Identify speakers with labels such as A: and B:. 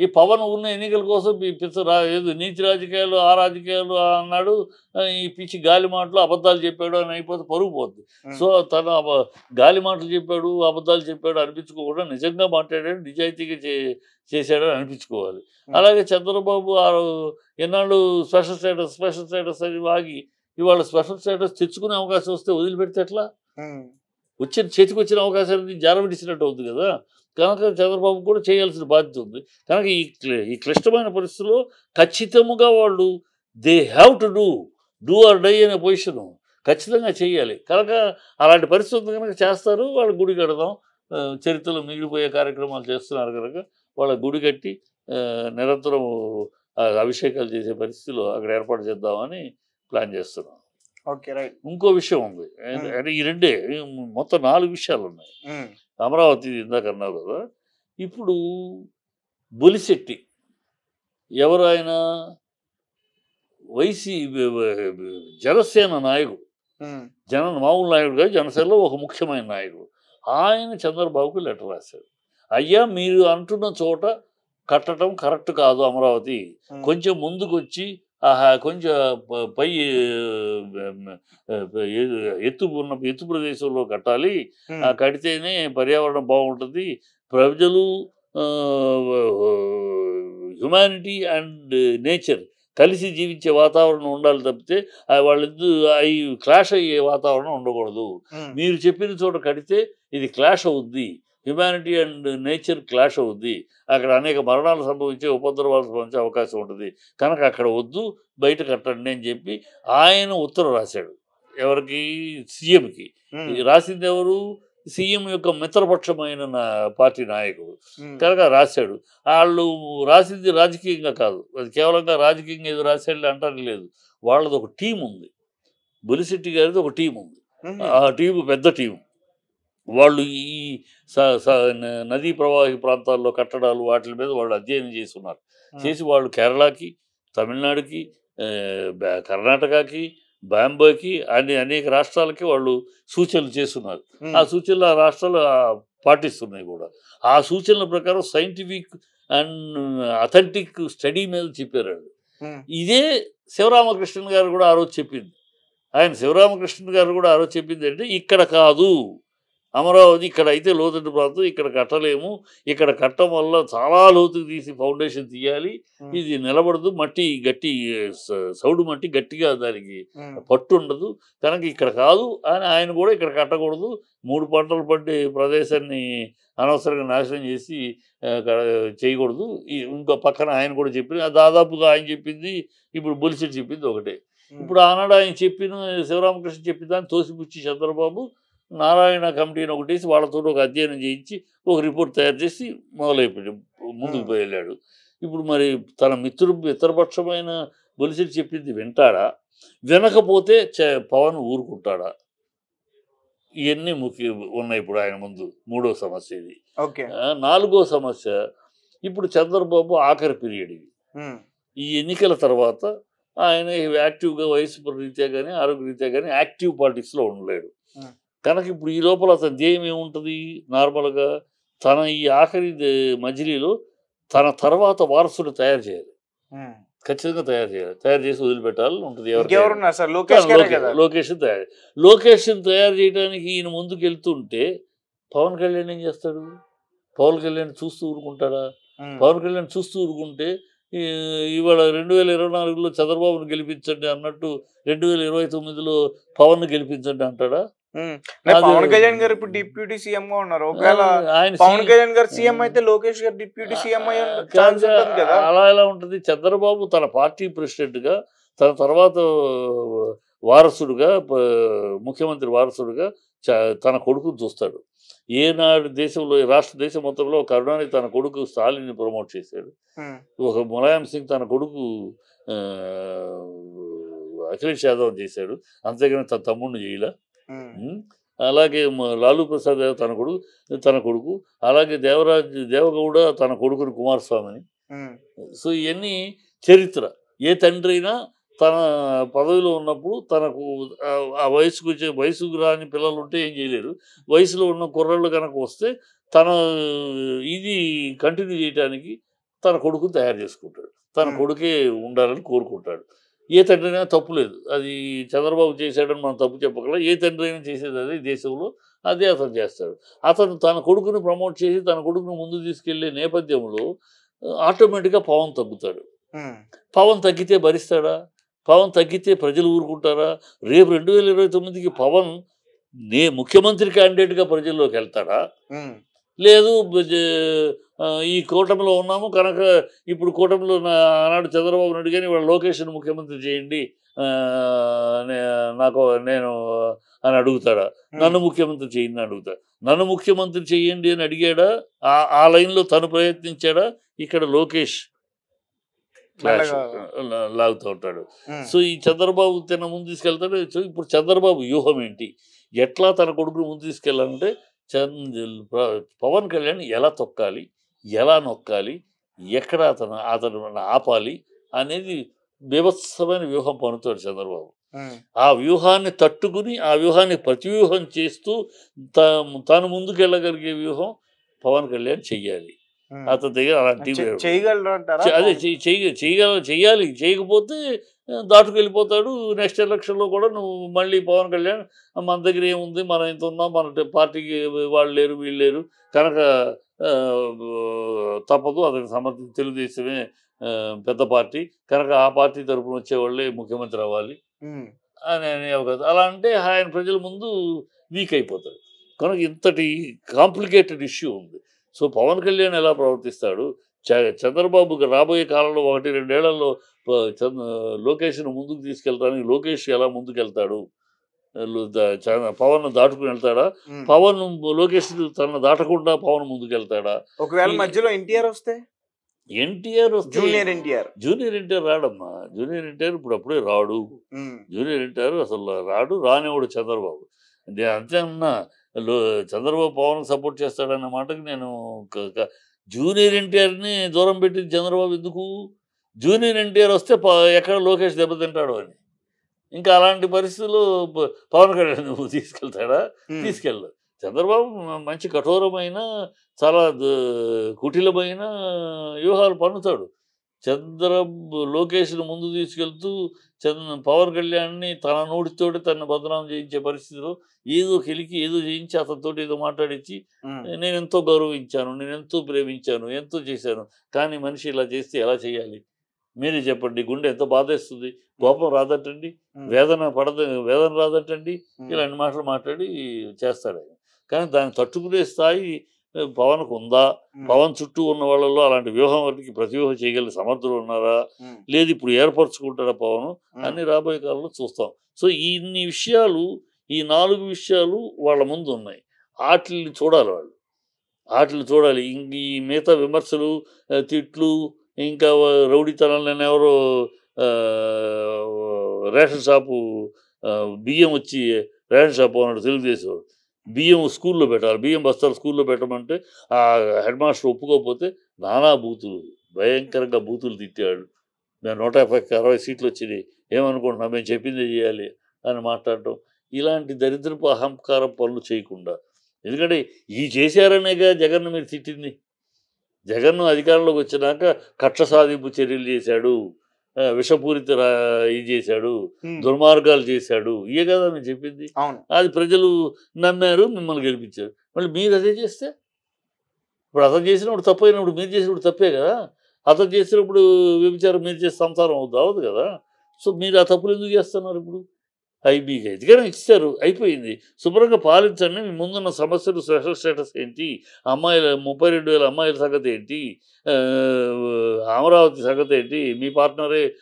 A: ఈ పవన్ ఉన్న ఎన్నికల కోసం ఈ పిచ్చ రా ఏదో నీతి రాజకీయాలు ఆ రాజకీయాలు అన్నాడు ఈ పిచ్చి గాలి మాటలు అబద్ధాలు చెప్పాడు అని అయిపోతే పరుగు పోద్ది సో తను గాలి మాటలు చెప్పాడు అబద్ధాలు చెప్పాడు అనిపించుకోకుండా నిజంగా మాట్లాడాడు నిజాయితీగా చేశాడని అనిపించుకోవాలి అలాగే చంద్రబాబు ఎన్నాళ్ళు స్పెషల్ స్టేటస్ స్పెషల్ స్టేటస్ అని వాగి ఇవాళ స్పెషల్ స్టేటస్ తెచ్చుకునే అవకాశం వస్తే వదిలిపెడితే ఎట్లా వచ్చిన చేతికి వచ్చిన అవకాశాన్ని జారవిడిసినట్టు అవుతుంది కదా కనుక చంద్రబాబు కూడా చేయాల్సిన బాధ్యత ఉంది కనుక ఈ ఈ క్లిష్టమైన పరిస్థితుల్లో ఖచ్చితంగా వాళ్ళు they have to do do or die అనే పొజిషన్ ఖచ్చితంగా చేయాలి కనుక అలాంటి పరిస్థితులు కనుక చేస్తారు వాళ్ళు గుడి కడదాం చరిత్రలో మిగిలిపోయే కార్యక్రమాలు చేస్తున్నారు కనుక వాళ్ళ గుడి కట్టి నిరంతరం అభిషేకాలు చేసే పరిస్థితిలో అక్కడ ఏర్పాటు చేద్దామని ప్లాన్ చేస్తున్నాం ఇంకో విషయం ఉంది అంటే ఈ రెండే మొత్తం నాలుగు విషయాలు ఉన్నాయి అమరావతి ఇందాక అన్నారు కదా ఇప్పుడు బొలిశెట్టి ఎవరు ఆయన వైసీ జనసేన నాయకుడు జన మామూలు నాయకుడు కాదు జనసేనలో ఒక ముఖ్యమైన నాయకుడు ఆయన చంద్రబాబుకు లెటర్ రాశాడు అయ్యా మీరు అంటున్న చోట కట్టడం కరెక్ట్ కాదు అమరావతి కొంచెం ముందుకు వచ్చి కొంచెం పై ఎత్తు ఉన్న ఎత్తు ప్రదేశంలో కట్టాలి కడితేనే పర్యావరణం బాగుంటుంది ప్రజలు హ్యుమానిటీ అండ్ నేచర్ కలిసి జీవించే వాతావరణం ఉండాలి తప్పితే వాళ్ళిద్దరు అవి క్లాష్ అయ్యే వాతావరణం ఉండకూడదు మీరు చెప్పిన చోట కడితే ఇది క్లాష్ అవుద్ది హ్యుమానిటీ అండ్ నేచర్ క్లాష్ అవుద్ది అక్కడ అనేక మరణాలు సంభవించే ఉపద్రవాలు సంభవించే అవకాశం ఉంటుంది కనుక అక్కడ వద్దు బయట కట్టండి అని చెప్పి ఆయన ఉత్తరం రాశాడు ఎవరికి సీఎంకి రాసింది ఎవరు సీఎం యొక్క మిత్రపక్షమైన పార్టీ నాయకుడు కనుక రాశాడు వాళ్ళు రాసింది రాజకీయంగా కాదు అది కేవలంగా రాజకీయంగా ఏదో రాశాడు అంటారు లేదు వాళ్ళది ఒక టీం ఉంది బులిశెట్టి గారిది ఒక టీం ఉంది ఆ టీం పెద్ద టీం వాళ్ళు ఈ నదీ ప్రవాహి ప్రాంతాల్లో కట్టడాలు వాటి మీద వాళ్ళు అధ్యయనం చేస్తున్నారు చేసి వాళ్ళు కేరళకి తమిళనాడుకి కర్ణాటకకి బాంబేకి అనే అనేక రాష్ట్రాలకి వాళ్ళు సూచనలు చేస్తున్నారు ఆ సూచనలు ఆ రాష్ట్రాలు పాటిస్తున్నాయి కూడా ఆ సూచనల ప్రకారం సైంటిఫిక్ అండ్ అథెంటిక్ స్టడీ మీద చెప్పారు ఇదే శివరామకృష్ణన్ గారు కూడా ఆ రోజు చెప్పింది ఆయన శివరామకృష్ణన్ గారు కూడా ఆ రోజు చెప్పింది అంటే ఇక్కడ కాదు అమరావతి ఇక్కడ అయితే లోతుంటి ప్రాంతం ఇక్కడ కట్టలేము ఇక్కడ కట్టడం వల్ల చాలా లోతుకు తీసి ఫౌండేషన్ తీయాలి ఇది నిలబడదు మట్టి గట్టి సౌడు మట్టి గట్టిగా దానికి పట్టు ఉండదు కనుక ఇక్కడ కాదు అని ఆయన కూడా ఇక్కడ కట్టకూడదు మూడు పంటలు పడ్డే ప్రదేశాన్ని అనవసరంగా నాశనం చేసి చేయకూడదు ఇంకో పక్కన ఆయన కూడా చెప్పింది దాదాపుగా ఆయన చెప్పింది ఇప్పుడు బొలిసెట్ చెప్పింది ఒకటే ఇప్పుడు ఆనాడు ఆయన చెప్పిన శివరామకృష్ణ చెప్పిన దాన్ని తోసిపుచ్చి చంద్రబాబు నారాయణ కమిటీని ఒకటి వాళ్ళతో ఒక అధ్యయనం చేయించి ఒక రిపోర్ట్ తయారు చేసి మొదలైపోయాడు ముందుకు వెళ్ళాడు ఇప్పుడు మరి తన మిత్రు మిత్రపక్షమైన బొలిసిరి చెప్పింది వింటాడా వినకపోతే పవన్ ఊరుకుంటాడా ఇవన్నీ ముఖ్య ఉన్నాయి ఇప్పుడు ఆయన ముందు మూడో సమస్య ఇది నాలుగో సమస్య ఇప్పుడు చంద్రబాబు ఆఖరి పీరియడ్ ఇది ఈ ఎన్నికల తర్వాత ఆయన యాక్టివ్గా వయసు రీత్యా కానీ ఆరోగ్య రీత్యా కానీ యాక్టివ్ పాలిటిక్స్లో ఉండలేడు కనుక ఇప్పుడు ఈ లోపల తన ధ్యేయం ఏముంటుంది నార్మల్గా తన ఈ ఆఖరి మజిలీలో తన తర్వాత వారసుడు తయారు చేయాలి ఖచ్చితంగా తయారు చేయాలి తయారు చేసి వదిలిపెట్టాలి ఉంటుంది ఎవరు లోకేష్ తయారు లోకేష్ తయారు చేయడానికి ఈయన ముందుకు వెళ్తుంటే పవన్ కళ్యాణ్ ఏం చేస్తాడు పవన్ కళ్యాణ్ చూస్తూ ఊరుకుంటాడా పవన్ కళ్యాణ్ చూస్తూ ఊరుకుంటే ఇవాళ రెండు వేల ఇరవై నాలుగులో చంద్రబాబును గెలిపించండి అన్నట్టు రెండు వేల ఇరవై తొమ్మిదిలో పవన్ను గెలిపించండి అంటాడా పవన్ కళ్యాణ్ గారు ఇప్పుడు డిప్యూటీ సీఎం గా ఉన్నారు ఒకవేళ పవన్ కళ్యాణ్ గారు సీఎం అయితే లోకేష్ గారు డిప్యూటీ సీఎం అలా ఎలా ఉంటుంది చంద్రబాబు తన పార్టీ ప్రెసిడెంట్ గా తన తర్వాత వారసుడుగా ముఖ్యమంత్రి వారసుడుగా తన కొడుకుని చూస్తాడు ఏనాడు దేశంలో రాష్ట్ర దేశం మొత్తంలో కరుణాని తన కొడుకు స్టాలిన్ ప్రమోట్ చేశాడు ఒక ములాయం సింగ్ తన కొడుకు అఖిలేష్ యాదవ్ చేశాడు అంతేగాని తన తమ్ముడిని చేయలే అలాగే లాలూ ప్రసాద్ యాదవ్ తన కొడుకు తన కొడుకు అలాగే దేవరాజ్ దేవగౌడ తన కొడుకుని కుమారస్వామిని సో ఇవన్నీ చరిత్ర ఏ తండ్రి అయినా తన పదవిలో ఉన్నప్పుడు తనకు ఆ వయసుకు వచ్చే వయసుకు రాని పిల్లలు ఉంటే ఏం చేయలేరు వయసులో ఉన్న కుర్రాళ్ళు కనుక వస్తే తన ఇది కంటిన్యూ చేయడానికి తన కొడుకుని తయారు చేసుకుంటాడు తన కొడుకే ఉండాలని కోరుకుంటాడు ఏ తండ్రి అయినా తప్పు లేదు అది చంద్రబాబు చేశాడని మనం తప్పు చెప్పగల ఏ తండ్రి అయినా చేసేది అదే దేశంలో అదే అతను చేస్తాడు అతను తన కొడుకుని ప్రమోట్ చేసి తన కొడుకుని ముందు తీసుకెళ్లే నేపథ్యంలో ఆటోమేటిక్గా పవన్ తగ్గుతాడు పవన్ తగ్గితే భరిస్తాడా పవన్ తగ్గితే ప్రజలు ఊరుకుంటారా రేపు రెండు వేల ఇరవై తొమ్మిదికి పవన్ నే ముఖ్యమంత్రి క్యాండిడేట్గా ప్రజల్లోకి వెళ్తాడా లేదు ఈ కూటమిలో ఉన్నాము కనుక ఇప్పుడు కూటమిలో ఆనాడు చంద్రబాబు నాయుడు కానీ వాళ్ళ లొకేషన్ ముఖ్యమంత్రి చేయండి నాకు నేను అని అడుగుతాడా నన్ను ముఖ్యమంత్రి చేయండి అడుగుతా నన్ను ముఖ్యమంత్రి చేయండి అని అడిగాడా ఆ లైన్లో తను ప్రయత్నించాడా ఇక్కడ లోకేష్ లాగుతూ ఉంటాడు సో ఈ చంద్రబాబు తన ముందు తీసుకెళ్తాడు సో ఇప్పుడు చంద్రబాబు వ్యూహం ఏంటి ఎట్లా తన కొడుకును ముందు తీసుకెళ్ళాలంటే పవన్ కళ్యాణ్ ఎలా తొక్కాలి ఎలా నొక్కాలి ఎక్కడ అతను అతను ఆపాలి అనేది బీభత్సమైన వ్యూహం పనుతాడు చంద్రబాబు ఆ వ్యూహాన్ని తట్టుకుని ఆ వ్యూహాన్ని ప్రతివ్యూహం చేస్తూ ముందుకు ముందుకెళ్ళగలిగే వ్యూహం పవన్ కళ్యాణ్ చెయ్యాలి అతని దగ్గర అలాంటి అదే చెయ్యగల చెయ్యాలి చేయకపోతే దాటుకు వెళ్ళిపోతాడు నెక్స్ట్ ఎలక్షన్లో కూడా నువ్వు మళ్ళీ పవన్ కళ్యాణ్ మన దగ్గర ఏముంది మనం ఇంత ఉన్నాం మన పార్టీకి వాళ్ళు లేరు వీళ్ళు లేరు కనుక తప్పదు అతనికి సమర్థ తెలుగుదేశమే పెద్ద పార్టీ కనుక ఆ పార్టీ తరఫున వచ్చేవాళ్ళే ముఖ్యమంత్రి అవ్వాలి అని అనే అవకాశం అలా అంటే ఆయన ప్రజల ముందు వీక్ అయిపోతాడు కనుక ఇంతటి కాంప్లికేటెడ్ ఇష్యూ ఉంది సో పవన్ కళ్యాణ్ ఎలా ప్రవర్తిస్తాడు చంద్రబాబుకి రాబోయే కాలంలో ఒకటి రెండేళ్లలో లోకేష్ను ముందుకు తీసుకెళ్తానికి లోకేష్ ఎలా ముందుకెళ్తాడు పవన్ దాటుకుని వెళ్తాడా పవన్ లోకేష్ తన దాటకుండా పవన్ ముందుకెళ్తాడా ఒకవేళ మధ్యలో ఎన్టీఆర్ వస్తే ఎన్టీఆర్ జూనియర్ ఎన్టీఆర్ జూనియర్ ఎన్టీఆర్ రాడమ్మా జూనియర్ ఎన్టీఆర్ ఇప్పుడు అప్పుడే రాడు జూనియర్ ఎన్టీఆర్ అసలు రాడు రానివాడు చంద్రబాబు నేను అంతే అన్నా చంద్రబాబు పవన్ సపోర్ట్ చేస్తాడన్న మాటకి నేను జూనియర్ ఎన్టీఆర్ని దూరం పెట్టి చంద్రబాబు ఎందుకు జూనియర్ ఎన్టీఆర్ వస్తే ఎక్కడ లోకేష్ దెబ్బతింటాడు అని ఇంకా అలాంటి పరిస్థితులు పవన్ కళ్యాణ్ నువ్వు తీసుకెళ్తాడా తీసుకెళ్ళు చంద్రబాబు మంచి కఠోరమైన చాలా కుటిలమైన వ్యూహాలు పన్నుతాడు చంద్ర లోకేష్ను ముందు తీసుకెళ్తూ చంద్ర పవన్ కళ్యాణ్ని తన నోటితోటి తన బదనాం చేయించే పరిస్థితిలో ఏదో కిలికి ఏదో చేయించి అతనితోటి ఏదో మాట్లాడించి నేను ఎంతో గౌరవించాను నేను ఎంతో ప్రేమించాను ఎంతో చేశాను కానీ మనిషి ఇలా చేస్తే ఎలా చేయాలి మీరే చెప్పండి గుండె ఎంత బాధేస్తుంది కోపం రాదట్టండి వేదన పడద వేదన రాదట్టండి ఇలాంటి మాటలు మాట్లాడి చేస్తాడు కానీ దాన్ని తట్టుకునే స్థాయి పవన్కు ఉందా పవన్ చుట్టూ ఉన్న వాళ్ళలో అలాంటి వ్యూహం వారికి వ్యూహం చేయగలిగే సమర్థులు ఉన్నారా లేదు ఇప్పుడు ఏర్పరచుకుంటారా పవన్ అన్ని రాబోయే కాలంలో చూస్తాం సో ఇన్ని విషయాలు ఈ నాలుగు విషయాలు వాళ్ళ ముందు ఉన్నాయి వాటిని చూడాలి వాళ్ళు వాటిని చూడాలి ఈ మిగతా విమర్శలు తిట్లు ఇంకా రౌడీతనాలు ఎవరో రేషన్ షాపు బియ్యం వచ్చి రేషన్ షాప్ అన్నాడు తెలుగుదేశం బియ్యం స్కూల్లో పెట్టాలి బియ్యం బస్తాలు స్కూల్లో పెట్టమంటే ఆ హెడ్ మాస్టర్ ఒప్పుకోకపోతే నానా బూతులు భయంకరంగా బూతులు తిట్టాడు మేము నూట యాభై అరవై సీట్లు వచ్చినాయి ఏమనుకుంటున్నాం మేము చెప్పింది చేయాలి అని మాట్లాడటం ఇలాంటి దరిద్రపు అహంకార పనులు చేయకుండా ఎందుకంటే ఈ చేశారనేగా జగన్ మీరు తిట్టింది జగన్ అధికారంలోకి వచ్చినాక కక్ష సాధింపు చర్యలు చేశాడు విషపూరిత ఇది చేశాడు దుర్మార్గాలు చేశాడు ఇయే కదా మేము చెప్పింది అది ప్రజలు నమ్మారు మిమ్మల్ని గెలిపించారు మళ్ళీ మీరు అదే చేస్తే ఇప్పుడు అతను చేసినప్పుడు తప్పైనప్పుడు అయినప్పుడు మీరు చేసినప్పుడు తప్పే కదా అతను చేసినప్పుడు వ్యభిచారం మీరు చేసి సంసారం అవుతుంది కదా సో మీరు ఆ తప్పులు ఎందుకు చేస్తున్నారు ఇప్పుడు అవి మీకు కానీ ఇచ్చారు అయిపోయింది శుభ్రంగా పాలించండి మీ ముందున్న సమస్యలు స్పెషల్ స్టేటస్ ఏంటి అమ్మాయిల ముప్పై రెండు వేల అమ్మాయిల సంగతి ఏంటి అమరావతి సంగతి ఏంటి మీ పార్ట్నరే